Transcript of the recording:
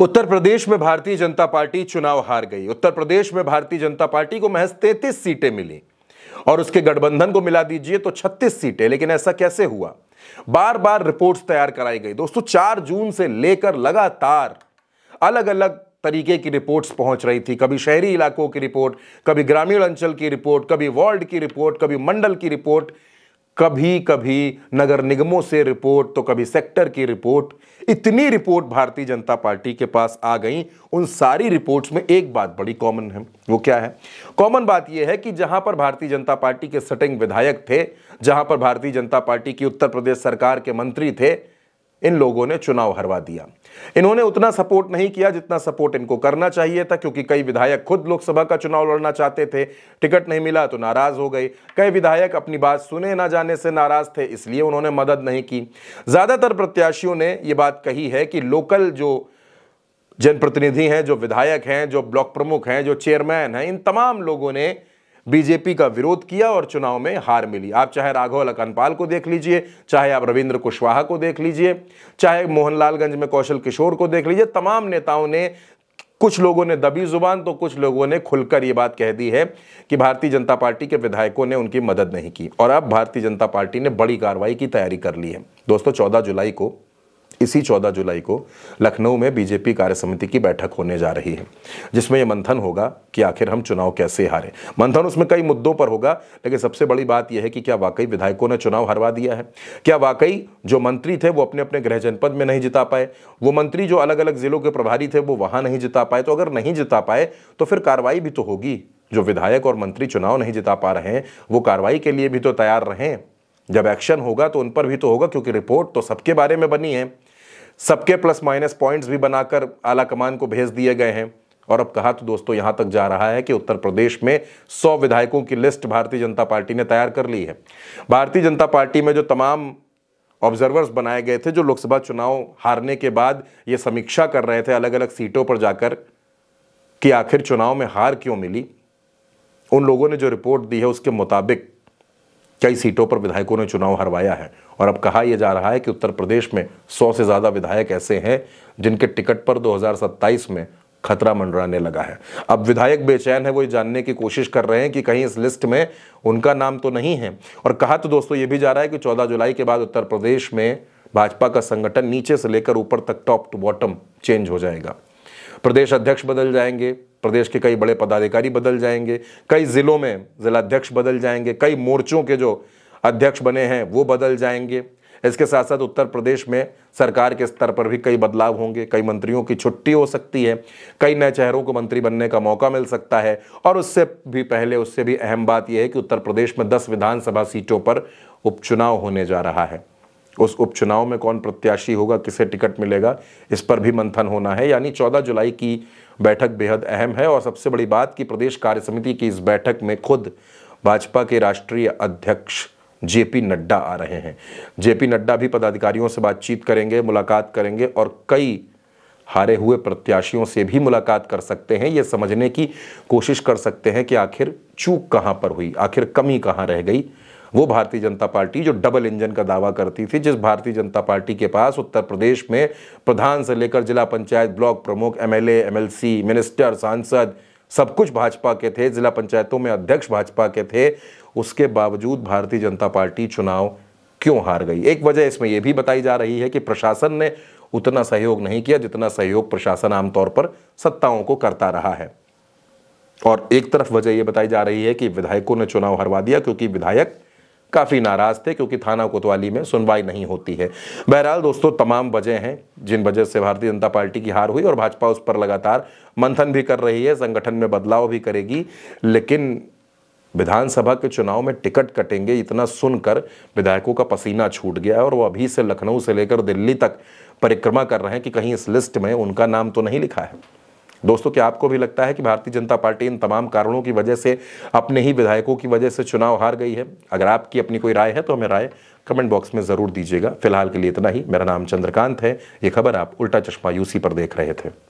उत्तर प्रदेश में भारतीय जनता पार्टी चुनाव हार गई उत्तर प्रदेश में भारतीय जनता पार्टी को महज तैतीस सीटें मिली और उसके गठबंधन को मिला दीजिए तो 36 सीटें लेकिन ऐसा कैसे हुआ बार बार रिपोर्ट्स तैयार कराई गई दोस्तों 4 जून से लेकर लगातार अलग अलग तरीके की रिपोर्ट्स पहुंच रही थी कभी शहरी इलाकों की रिपोर्ट कभी ग्रामीण अंचल की रिपोर्ट कभी वार्ड की रिपोर्ट कभी मंडल की रिपोर्ट कभी कभी नगर निगमों से रिपोर्ट तो कभी सेक्टर की रिपोर्ट इतनी रिपोर्ट भारतीय जनता पार्टी के पास आ गई उन सारी रिपोर्ट्स में एक बात बड़ी कॉमन है वो क्या है कॉमन बात यह है कि जहां पर भारतीय जनता पार्टी के सटिंग विधायक थे जहां पर भारतीय जनता पार्टी की उत्तर प्रदेश सरकार के मंत्री थे इन लोगों ने चुनाव हरवा दिया इन्होंने उतना सपोर्ट नहीं किया जितना सपोर्ट इनको करना चाहिए था क्योंकि कई विधायक खुद लोकसभा का चुनाव लड़ना चाहते थे टिकट नहीं मिला तो नाराज हो गए कई विधायक अपनी बात सुने ना जाने से नाराज थे इसलिए उन्होंने मदद नहीं की ज्यादातर प्रत्याशियों ने यह बात कही है कि लोकल जो जनप्रतिनिधि हैं जो विधायक हैं जो ब्लॉक प्रमुख हैं जो चेयरमैन हैं इन तमाम लोगों ने बीजेपी का विरोध किया और चुनाव में हार मिली आप चाहे राघव लखनपाल को देख लीजिए चाहे आप रविंद्र कुशवाहा को देख लीजिए चाहे मोहनलालगंज में कौशल किशोर को देख लीजिए तमाम नेताओं ने कुछ लोगों ने दबी जुबान तो कुछ लोगों ने खुलकर ये बात कह दी है कि भारतीय जनता पार्टी के विधायकों ने उनकी मदद नहीं की और अब भारतीय जनता पार्टी ने बड़ी कार्रवाई की तैयारी कर ली है दोस्तों चौदह जुलाई को इसी 14 जुलाई को लखनऊ में बीजेपी कार्य समिति की बैठक होने जा रही है जिसमें यह मंथन होगा कि आखिर हम चुनाव कैसे हारे मंथन उसमें कई मुद्दों पर होगा लेकिन सबसे बड़ी बात यह है कि क्या वाकई विधायकों ने चुनाव हरवा दिया है क्या वाकई जो मंत्री थे वो अपने अपने गृह जनपद में नहीं जिता पाए वो मंत्री जो अलग अलग जिलों के प्रभारी थे वो वहाँ नहीं जिता पाए तो अगर नहीं जिता पाए तो फिर कार्रवाई भी तो होगी जो विधायक और मंत्री चुनाव नहीं जिता पा रहे हैं वो कार्रवाई के लिए भी तो तैयार रहें जब एक्शन होगा तो उन पर भी तो होगा क्योंकि रिपोर्ट तो सबके बारे में बनी है सबके प्लस माइनस पॉइंट्स भी बनाकर आला कमान को भेज दिए गए हैं और अब कहा तो दोस्तों यहां तक जा रहा है कि उत्तर प्रदेश में 100 विधायकों की लिस्ट भारतीय जनता पार्टी ने तैयार कर ली है भारतीय जनता पार्टी में जो तमाम ऑब्जर्वर्स बनाए गए थे जो लोकसभा चुनाव हारने के बाद ये समीक्षा कर रहे थे अलग अलग सीटों पर जाकर कि आखिर चुनाव में हार क्यों मिली उन लोगों ने जो रिपोर्ट दी है उसके मुताबिक कई सीटों पर विधायकों ने चुनाव हरवाया है और अब कहा यह जा रहा है कि उत्तर प्रदेश में 100 से ज़्यादा विधायक ऐसे हैं जिनके टिकट पर 2027 में खतरा मंडराने लगा है अब विधायक बेचैन है वो ये जानने की कोशिश कर रहे हैं कि कहीं इस लिस्ट में उनका नाम तो नहीं है और कहा तो दोस्तों ये भी जा रहा है कि 14 जुलाई के बाद उत्तर प्रदेश में भाजपा का संगठन नीचे से लेकर ऊपर तक टॉप टू बॉटम चेंज हो जाएगा प्रदेश अध्यक्ष बदल जाएंगे प्रदेश के कई बड़े पदाधिकारी बदल जाएंगे कई ज़िलों में ज़िलाध्यक्ष बदल जाएंगे कई मोर्चों के जो अध्यक्ष बने हैं वो बदल जाएंगे इसके साथ साथ उत्तर प्रदेश में सरकार के स्तर पर भी कई बदलाव होंगे कई मंत्रियों की छुट्टी हो सकती है कई नए चेहरों को मंत्री बनने का मौका मिल सकता है और उससे भी पहले उससे भी अहम बात यह है कि उत्तर प्रदेश में दस विधानसभा सीटों पर उपचुनाव होने जा रहा है उस उपचुनाव में कौन प्रत्याशी होगा किसे टिकट मिलेगा इस पर भी मंथन होना है यानी चौदह जुलाई की बैठक बेहद अहम है और सबसे बड़ी बात कि प्रदेश कार्य समिति की इस बैठक में खुद भाजपा के राष्ट्रीय अध्यक्ष जेपी नड्डा आ रहे हैं जेपी नड्डा भी पदाधिकारियों से बातचीत करेंगे मुलाकात करेंगे और कई हारे हुए प्रत्याशियों से भी मुलाकात कर सकते हैं ये समझने की कोशिश कर सकते हैं कि आखिर चूक कहाँ पर हुई आखिर कमी कहाँ रह गई वो भारतीय जनता पार्टी जो डबल इंजन का दावा करती थी जिस भारतीय जनता पार्टी के पास उत्तर प्रदेश में प्रधान से लेकर जिला पंचायत ब्लॉक प्रमुख एमएलए एमएलसी मिनिस्टर सांसद सब कुछ भाजपा के थे जिला पंचायतों में अध्यक्ष भाजपा के थे उसके बावजूद भारतीय जनता पार्टी चुनाव क्यों हार गई एक वजह इसमें यह भी बताई जा रही है कि प्रशासन ने उतना सहयोग नहीं किया जितना सहयोग प्रशासन आमतौर पर सत्ताओं को करता रहा है और एक तरफ वजह यह बताई जा रही है कि विधायकों ने चुनाव हरवा दिया क्योंकि विधायक काफ़ी नाराज़ थे क्योंकि थाना कोतवाली में सुनवाई नहीं होती है बहरहाल दोस्तों तमाम वजह हैं जिन वजह से भारतीय जनता पार्टी की हार हुई और भाजपा उस पर लगातार मंथन भी कर रही है संगठन में बदलाव भी करेगी लेकिन विधानसभा के चुनाव में टिकट कटेंगे इतना सुनकर विधायकों का पसीना छूट गया और वो अभी से लखनऊ से लेकर दिल्ली तक परिक्रमा कर रहे हैं कि कहीं इस लिस्ट में उनका नाम तो नहीं लिखा है दोस्तों क्या आपको भी लगता है कि भारतीय जनता पार्टी इन तमाम कारणों की वजह से अपने ही विधायकों की वजह से चुनाव हार गई है अगर आपकी अपनी कोई राय है तो हमें राय कमेंट बॉक्स में ज़रूर दीजिएगा फिलहाल के लिए इतना ही मेरा नाम चंद्रकांत है ये खबर आप उल्टा चश्मा यूसी पर देख रहे थे